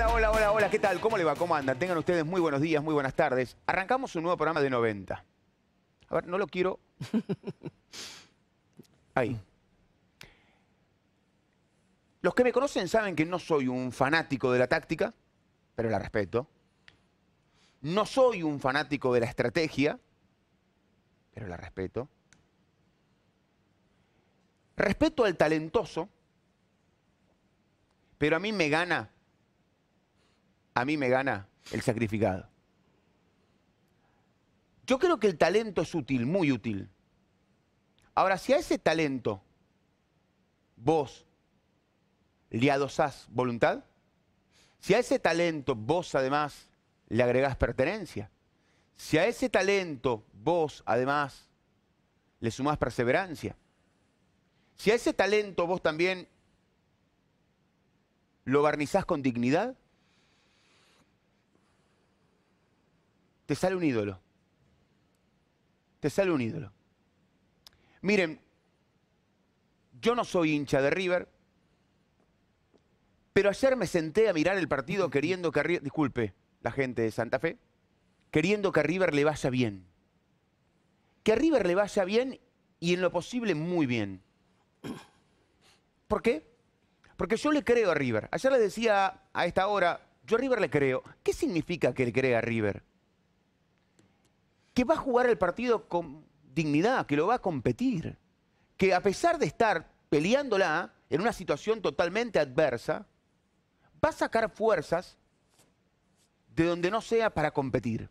Hola, hola, hola, hola, ¿qué tal? ¿Cómo le va? ¿Cómo anda? Tengan ustedes muy buenos días, muy buenas tardes. Arrancamos un nuevo programa de 90. A ver, no lo quiero... Ahí. Los que me conocen saben que no soy un fanático de la táctica, pero la respeto. No soy un fanático de la estrategia, pero la respeto. Respeto al talentoso, pero a mí me gana a mí me gana el sacrificado. Yo creo que el talento es útil, muy útil. Ahora, si a ese talento vos le adosás voluntad, si a ese talento vos además le agregás pertenencia, si a ese talento vos además le sumás perseverancia, si a ese talento vos también lo barnizás con dignidad, te sale un ídolo. Te sale un ídolo. Miren, yo no soy hincha de River, pero ayer me senté a mirar el partido queriendo que River, disculpe la gente de Santa Fe, queriendo que a River le vaya bien. Que a River le vaya bien y en lo posible muy bien. ¿Por qué? Porque yo le creo a River. Ayer le decía a esta hora, yo a River le creo. ¿Qué significa que le crea a River? que va a jugar el partido con dignidad, que lo va a competir, que a pesar de estar peleándola en una situación totalmente adversa, va a sacar fuerzas de donde no sea para competir.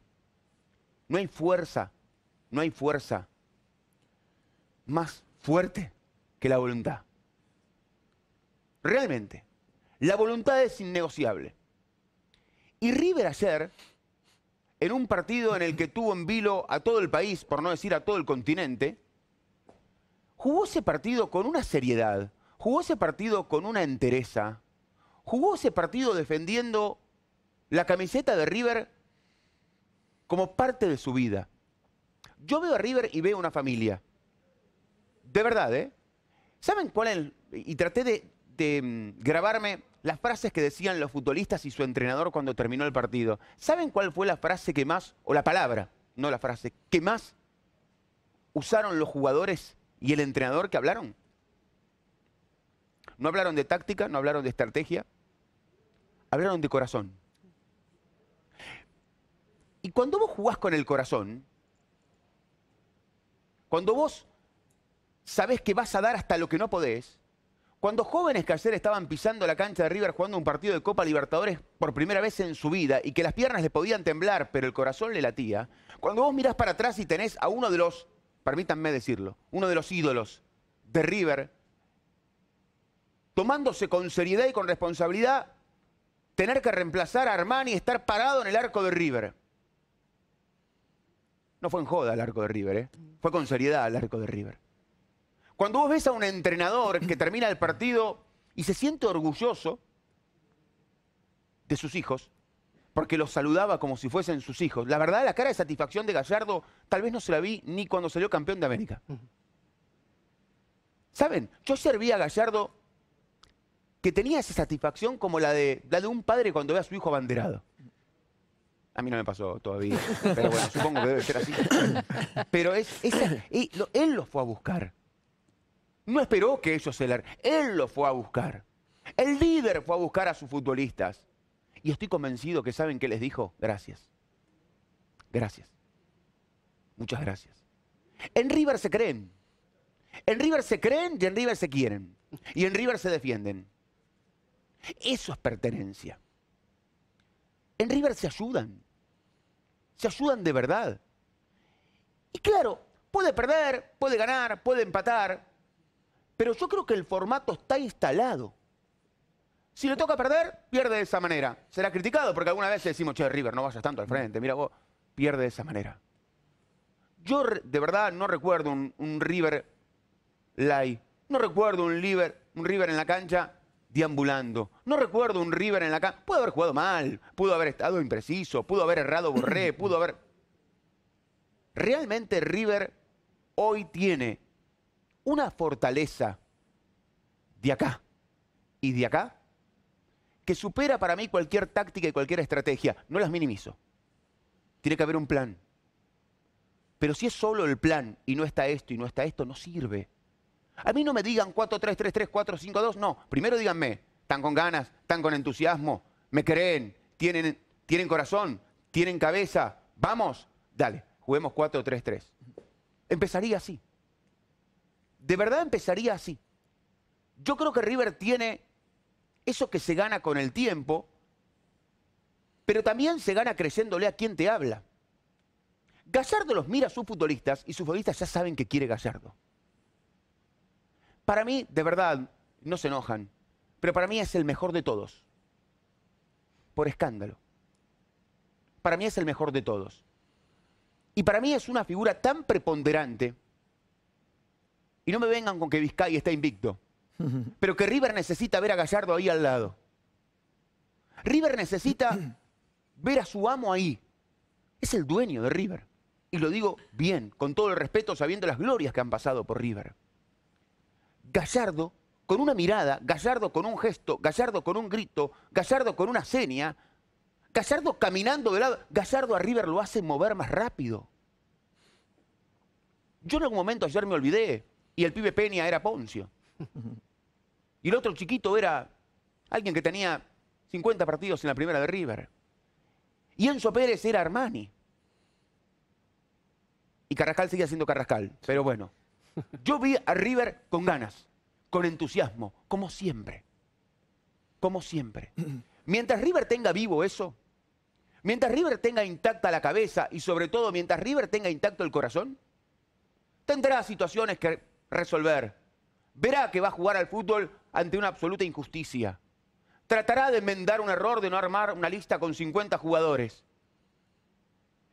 No hay fuerza, no hay fuerza más fuerte que la voluntad. Realmente, la voluntad es innegociable. Y River ayer en un partido en el que tuvo en vilo a todo el país, por no decir a todo el continente, jugó ese partido con una seriedad, jugó ese partido con una entereza, jugó ese partido defendiendo la camiseta de River como parte de su vida. Yo veo a River y veo una familia. De verdad, ¿eh? ¿Saben cuál es? Y traté de mm, grabarme las frases que decían los futbolistas y su entrenador cuando terminó el partido. ¿Saben cuál fue la frase que más, o la palabra, no la frase, que más usaron los jugadores y el entrenador que hablaron? No hablaron de táctica, no hablaron de estrategia, hablaron de corazón. Y cuando vos jugás con el corazón, cuando vos sabés que vas a dar hasta lo que no podés, cuando jóvenes que ayer estaban pisando la cancha de River jugando un partido de Copa Libertadores por primera vez en su vida y que las piernas le podían temblar, pero el corazón le latía, cuando vos mirás para atrás y tenés a uno de los, permítanme decirlo, uno de los ídolos de River, tomándose con seriedad y con responsabilidad tener que reemplazar a Armani y estar parado en el arco de River. No fue en joda el arco de River, ¿eh? fue con seriedad el arco de River. Cuando vos ves a un entrenador que termina el partido y se siente orgulloso de sus hijos, porque los saludaba como si fuesen sus hijos. La verdad, la cara de satisfacción de Gallardo tal vez no se la vi ni cuando salió campeón de América. ¿Saben? Yo serví a Gallardo que tenía esa satisfacción como la de, la de un padre cuando ve a su hijo abanderado. A mí no me pasó todavía, pero bueno, supongo que debe ser así. Pero es, él los fue a buscar no esperó que ellos se le... Él lo fue a buscar. El líder fue a buscar a sus futbolistas. Y estoy convencido que saben qué les dijo, gracias. Gracias. Muchas gracias. En River se creen. En River se creen y en River se quieren. Y en River se defienden. Eso es pertenencia. En River se ayudan. Se ayudan de verdad. Y claro, puede perder, puede ganar, puede empatar, pero yo creo que el formato está instalado. Si le toca perder, pierde de esa manera. Será criticado porque alguna vez decimos, che, River, no vayas tanto al frente, mira vos, pierde de esa manera. Yo de verdad no recuerdo un, River light, no recuerdo un River, un River en la cancha deambulando. No recuerdo un River en la cancha. Pudo haber jugado mal, pudo haber estado impreciso, pudo haber errado Borré, pudo haber... Realmente River hoy tiene una fortaleza de acá y de acá que supera para mí cualquier táctica y cualquier estrategia. No las minimizo. Tiene que haber un plan. Pero si es solo el plan y no está esto y no está esto, no sirve. A mí no me digan 4, 3, 3, 3, 4, 5, 2. No, primero díganme, están con ganas, están con entusiasmo, me creen, tienen, tienen corazón, tienen cabeza. Vamos, dale, juguemos 4, 3, 3. Empezaría así de verdad empezaría así. Yo creo que River tiene eso que se gana con el tiempo, pero también se gana creciéndole a quien te habla. Gallardo los mira a sus futbolistas y sus futbolistas ya saben que quiere Gallardo. Para mí, de verdad, no se enojan, pero para mí es el mejor de todos. Por escándalo. Para mí es el mejor de todos. Y para mí es una figura tan preponderante y no me vengan con que Vizcay está invicto. Pero que River necesita ver a Gallardo ahí al lado. River necesita ver a su amo ahí. Es el dueño de River. Y lo digo bien, con todo el respeto, sabiendo las glorias que han pasado por River. Gallardo, con una mirada, Gallardo con un gesto, Gallardo con un grito, Gallardo con una seña, Gallardo caminando de lado, Gallardo a River lo hace mover más rápido. Yo en algún momento ayer me olvidé, y el pibe Peña era Poncio. Y el otro chiquito era alguien que tenía 50 partidos en la primera de River. Y Enzo Pérez era Armani. Y Carrascal seguía siendo Carrascal, pero bueno. Yo vi a River con ganas, con entusiasmo, como siempre. Como siempre. Mientras River tenga vivo eso, mientras River tenga intacta la cabeza y sobre todo mientras River tenga intacto el corazón, tendrá situaciones que resolver. Verá que va a jugar al fútbol ante una absoluta injusticia. Tratará de enmendar un error de no armar una lista con 50 jugadores.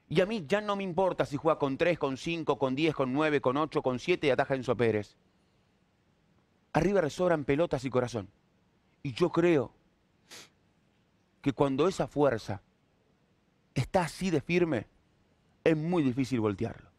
Y a mí ya no me importa si juega con 3, con 5, con 10, con 9, con 8, con 7 y ataja Enzo Pérez. Arriba resobran pelotas y corazón. Y yo creo que cuando esa fuerza está así de firme, es muy difícil voltearlo.